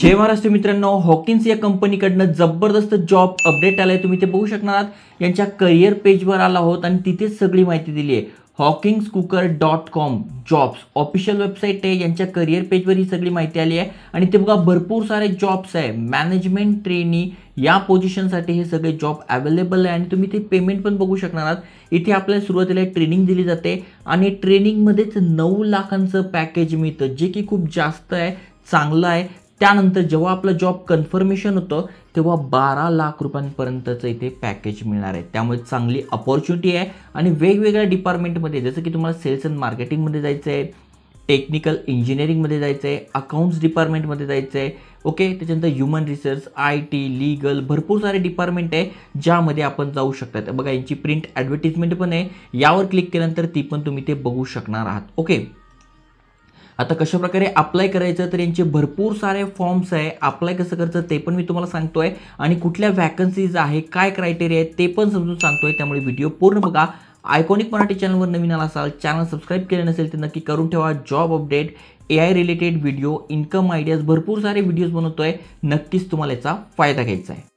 जय महाराष्ट्र मित्रांनो हॉकिन्स या कंपनीकडनं जबरदस्त जॉब अपडेट आहे तुम्ही ते बघू शकणार आहात यांच्या करिअर पेजवर आला आहोत आणि तिथेच सगळी माहिती दिली आहे Hawkins cooker dot com jobs official website आहे यांच्या करिअर पेजवर ही सगळी माहिती आली आहे आणि ते बघा भरपूर सारे जॉब्स आहे मॅनेजमेंट ट्रेनी या पोझिशनसाठी हे सगळे जॉब अवेलेबल आहे आणि तुम्ही ते पेमेंट पण बघू शकणार इथे आपल्याला सुरुवातीला ट्रेनिंग दिली जाते आणि ट्रेनिंगमध्येच नऊ लाखांचं पॅकेज मिळतं जे की खूप जास्त आहे चांगलं आहे त्यानंतर जेव्हा आपला जॉब कन्फर्मेशन होतं तेव्हा बारा लाख रुपयांपर्यंतचं इथे पॅकेज मिळणार आहे त्यामुळे चांगली अपॉर्च्युनिटी आहे आणि वेगवेगळ्या डिपार्टमेंटमध्ये जसं की तुम्हाला सेल्स अँड मार्केटिंगमध्ये जायचं आहे टेक्निकल इंजिनिअरिंगमध्ये जायचं आहे अकाउंट्स डिपार्टमेंटमध्ये जायचं आहे ओके त्याच्यानंतर ह्युमन रिसर्च आय टी लीगल भरपूर सारे डिपार्टमेंट आहे ज्यामध्ये आपण जाऊ शकतात बघा यांची प्रिंट ॲडव्हर्टिजमेंट पण आहे यावर क्लिक केल्यानंतर ती पण तुम्ही ते बघू शकणार आहात ओके आता कशाप्रकारे अप्लाय करायचं तर यांचे भरपूर सारे फॉर्म्स आहे अप्लाय कसं करायचं ते पण मी तुम्हाला सांगतो आहे आणि कुठल्या वॅकन्सीज आहे काय क्रायटेरिया आहे ते पण समजून सांगतो आहे त्यामुळे व्हिडिओ पूर्ण बघा आयकॉनिक मराठी चॅनलवर नवीन आला असाल चॅनल सबस्क्राईब केले नसेल तर नक्की करून ठेवा job update A I related video income ideas भरपूर सारे व्हिडिओज बनवतो आहे नक्कीच तुम्हाला याचा फायदा घ्यायचा आहे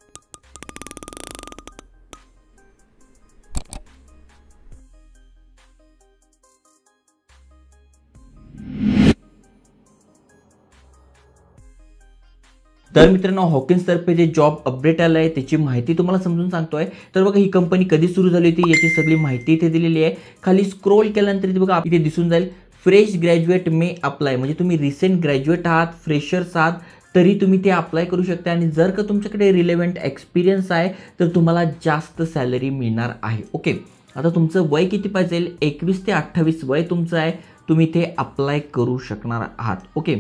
तर मित्रांनो हॉकिन्स तर्फे जे जॉब अपडेट आलं आहे त्याची माहिती तुम्हाला समजून सांगतो आहे तर बघा ही कंपनी कधी सुरू झाली होती याची सगळी माहिती इथे दिलेली आहे खाली स्क्रोल केल्यानंतर इथे बघा इथे दिसून जाईल फ्रेश ग्रॅज्युएट मे अप्लाय म्हणजे तुम्ही रिसेंट ग्रॅज्युएट आहात फ्रेशर्स आहात तरी तुम्ही ते अप्लाय करू शकता आणि जर का तुमच्याकडे रिलेव्हंट एक्सपिरियन्स आहे तर तुम्हाला जास्त सॅलरी मिळणार आहे ओके आता तुमचं वय किती पाहिजे एकवीस ते अठ्ठावीस वय तुमचं आहे तुम्ही ते अप्लाय करू शकणार आहात ओके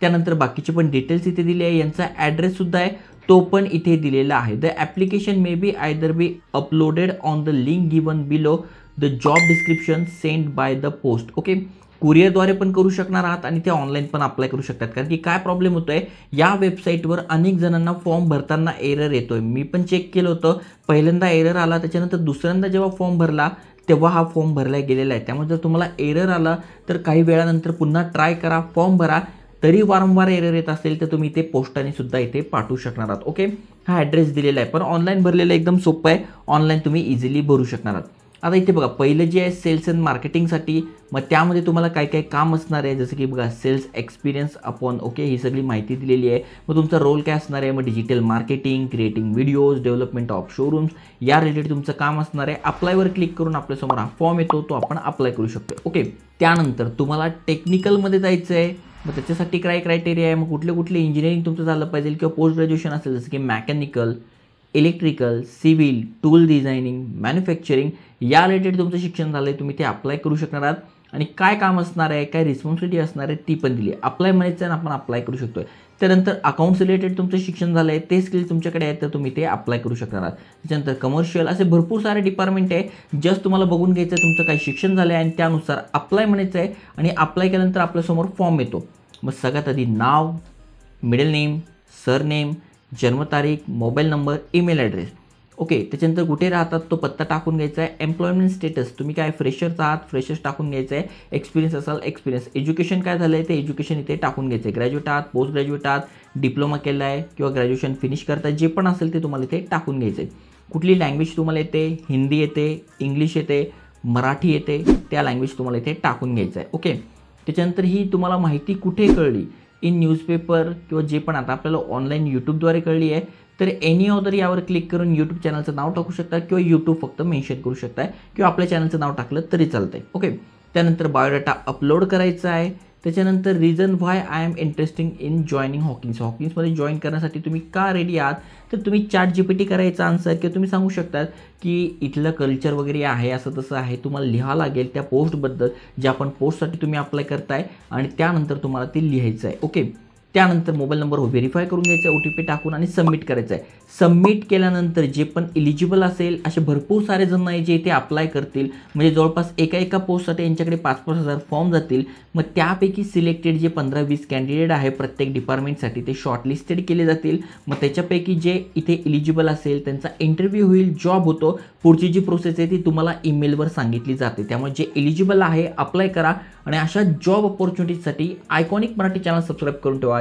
त्यानंतर बाकीचे पण डिटेल्स इथे दिले आहे यांचा ॲड्रेससुद्धा आहे तो पण इथे दिलेला आहे the application may be either be uploaded on the link given below the job description send by the post okay कुरिअरद्वारे पण करू शकणार आहात आणि ते ऑनलाईन पण अप्लाय करू शकतात कारण की काय प्रॉब्लेम होतो आहे या वेबसाईटवर अनेक जणांना फॉर्म भरताना एरर येतो आहे मी पण चेक केलं होतं पहिल्यांदा एरर आला त्याच्यानंतर दुसऱ्यांदा जेव्हा फॉर्म भरला तेव्हा हा फॉर्म भरला गेलेला आहे त्यामुळे जर तुम्हाला एरर आला तर काही वेळानंतर पुन्हा ट्राय करा फॉर्म भरा तरी वारंवार एरर येत असेल तर तुम्ही ते पोस्टाने सुद्धा इथे पाठवू शकणार आहात ओके हा ॲड्रेस दिलेला आहे पण ऑनलाईन भरलेला एकदम सोपं आहे ऑनलाईन तुम्ही इझिली भरू शकणार आहात आता इथे बघा पहिलं जे आहे सेल्स अँड मार्केटिंगसाठी मग त्यामध्ये तुम्हाला काय काय काम असणार आहे जसं की बघा सेल्स एक्सपिरियन्स अपॉन ओके ही सगळी माहिती दिलेली आहे मग तुमचा रोल काय असणार आहे मग digital marketing creating videos development of showrooms या रिलेटेड तुमचं काम असणार आहे अप्लायवर क्लिक करून आपल्यासमोर हा फॉर्म येतो तो आपण अप्लाय करू शकतो ओके त्यानंतर तुम्हाला टेक्निकलमध्ये जायचं आहे मग त्याच्यासाठी काय क्रायटेरिया आहे मग कुठले कुठले इंजिनिअरिंग तुमचं झालं पाहिजे किंवा पोस्ट ग्रॅज्युएशन असेल जसं की mechanical electrical civil tool designing manufacturing या रिलेटेड तुमचं शिक्षण झालं आहे तुम्ही ते अप्लाय करू शकणार आहात आणि काय काम असणार आहे काय रिस्पॉन्सिबिलिटी असणार आहे ती पण दिली अप्लाय म्हणायचं आणि आपण अप्लाय करू शकतो आहे त्यानंतर अकाउंट्स रिलेटेड तुमचं शिक्षण झालं आहे ते स्किल तुमच्याकडे आहेत तर तुम्ही ते अप्लाय करू शकणार त्याच्यानंतर कमर्शियल असे भरपूर सारे डिपार्टमेंट आहे जस्ट तुम्हाला बघून घ्यायचं आहे तुमचं काही शिक्षण झालं आहे आणि त्यानुसार अप्लाय म्हणायचं आहे आणि अप्लाय केल्यानंतर आपल्यासमोर फॉर्म येतो मग सगळ्यात आधी नाव मिडल नेम सरनेम जन्मतारीख mobile number email address okay त्याच्यानंतर कुठे राहतात तो पत्ता टाकून घ्यायचा आहे एम्प्लॉयमेंट स्टेटस तुम्ही काय फ्रेशर आहात फ्रेशर्स टाकून घ्यायचं आहे एक्सपिरियन्स असाल एक्सपिरियन्स एज्युकेशन काय झालं आहे ते एज्युकेशन इथे टाकून घ्यायचं आहे ग्रॅज्युएट आहात पोस्ट ग्रॅज्युएट आहात डिप्लोमा केला आहे किंवा ग्रॅज्युएशन फिनिश करता जे पण असेल ते तुम्हाला इथे टाकून घ्यायचं आहे कुठली लँग्वेज तुम्हाला येते हिंदी येते इंग्लिश येते मराठी येते त्या लँग्वेज तुम्हाला इथे टाकून घ्यायचं आहे ओके त्याच्यानंतर ही तुम्हाला माहिती कुठे कळली इन न्यूजपेपर किंवा जे पण आता आपल्याला ऑनलाईन यूट्यूबद्वारे कळली आहे तर एनी ऑदर यावर क्लिक करून यूट्यूब चॅनलचं नाव टाकू शकता किंवा यूट्यूब फक्त मेन्शन करू शकताय किंवा आपल्या चॅनलचं नाव टाकलं तरी चालतंय ओके त्यानंतर बायोडाटा अपलोड करायचा आहे त्याच्यानंतर reason why I am interesting in joining Hawkins हॉकिंग्समध्ये जॉईन करण्यासाठी तुम्ही का रेडी आहात तर तुम्ही चॅट जी पी टी करायचा आन्सर किंवा तुम्ही सांगू शकतात की इथलं कल्चर वगैरे आहे असं तसं आहे तुम्हाला लिहावं लागेल त्या पोस्टबद्दल ज्या आपण पोस्टसाठी तुम्ही अप्लाय करताय आणि त्यानंतर तुम्हाला ते लिहायचं आहे ओके त्यानंतर मोबाईल नंबर हो व्हेरीफाय करून घ्यायचा आहे ओ टी पी टाकून आणि सबमिट करायचं आहे सबमिट केल्यानंतर जे पण इलिजिबल असेल असे भरपूर सारे जण आहे जे इथे अप्लाय करतील म्हणजे जवळपास एका एका पोस्टसाठी यांच्याकडे पाच पाच हजार फॉर्म जातील मग त्यापैकी सिलेक्टेड जे पंधरा वीस कॅन्डिडेट आहे प्रत्येक डिपार्टमेंटसाठी ते शॉर्टलिस्टेड केले जातील मग त्याच्यापैकी जे इथे इलिजिबल असेल त्यांचा इंटरव्ह्यू होईल जॉब होतो पुढची जी प्रोसेस आहे ती तुम्हाला ईमेलवर सांगितली जाते त्यामुळे जे इलिजिबल आहे अप्लाय करा आणि अशा जॉब ऑपॉर्च्युनिटीजसाठी आयकॉनिक मराठी चॅनल सबस्क्राईब करून ठेवा